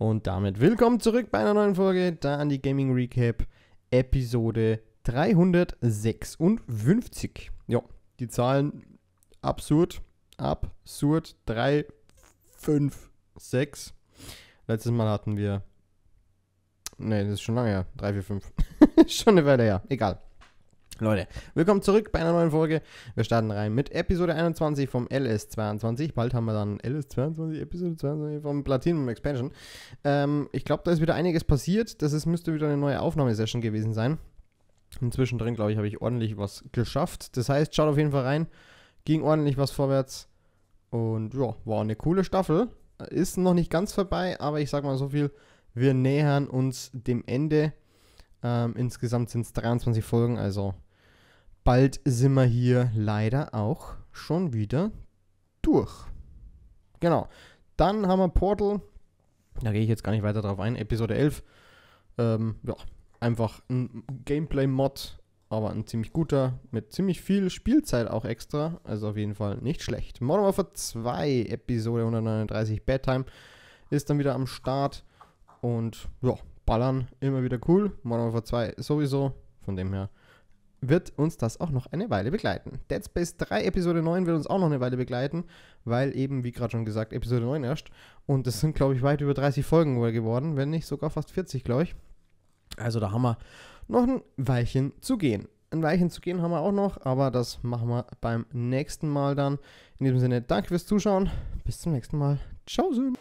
Und damit willkommen zurück bei einer neuen Folge, da an die Gaming Recap Episode 356. Ja, die Zahlen absurd, absurd. 3, 5, 6. Letztes Mal hatten wir. Ne, das ist schon lange her. 3, 4, 5. schon eine Weile her. Egal. Leute, willkommen zurück bei einer neuen Folge. Wir starten rein mit Episode 21 vom LS22. Bald haben wir dann LS22, Episode 22 vom Platinum Expansion. Ähm, ich glaube, da ist wieder einiges passiert. Das ist, müsste wieder eine neue Aufnahmesession gewesen sein. Inzwischen drin, glaube ich, habe ich ordentlich was geschafft. Das heißt, schaut auf jeden Fall rein. Ging ordentlich was vorwärts. Und ja, war eine coole Staffel. Ist noch nicht ganz vorbei, aber ich sag mal so viel. Wir nähern uns dem Ende. Ähm, insgesamt sind es 23 Folgen, also bald sind wir hier leider auch schon wieder durch. Genau. Dann haben wir Portal. Da gehe ich jetzt gar nicht weiter drauf ein. Episode 11. Ähm, ja, einfach ein Gameplay-Mod, aber ein ziemlich guter, mit ziemlich viel Spielzeit auch extra. Also auf jeden Fall nicht schlecht. Modern Warfare 2, Episode 139 Bedtime, ist dann wieder am Start. Und ja, ballern immer wieder cool. Modern Warfare 2 sowieso. Von dem her wird uns das auch noch eine Weile begleiten. Dead Space 3 Episode 9 wird uns auch noch eine Weile begleiten, weil eben, wie gerade schon gesagt, Episode 9 erst. Und das sind, glaube ich, weit über 30 Folgen geworden, wenn nicht sogar fast 40, glaube ich. Also da haben wir noch ein Weilchen zu gehen. Ein Weilchen zu gehen haben wir auch noch, aber das machen wir beim nächsten Mal dann. In diesem Sinne, danke fürs Zuschauen. Bis zum nächsten Mal. Ciao, Sön.